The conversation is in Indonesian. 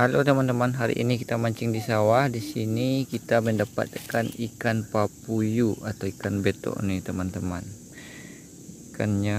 Halo teman-teman, hari ini kita mancing di sawah. Di sini kita mendapatkan ikan papuyu atau ikan betok nih teman-teman. Ikannya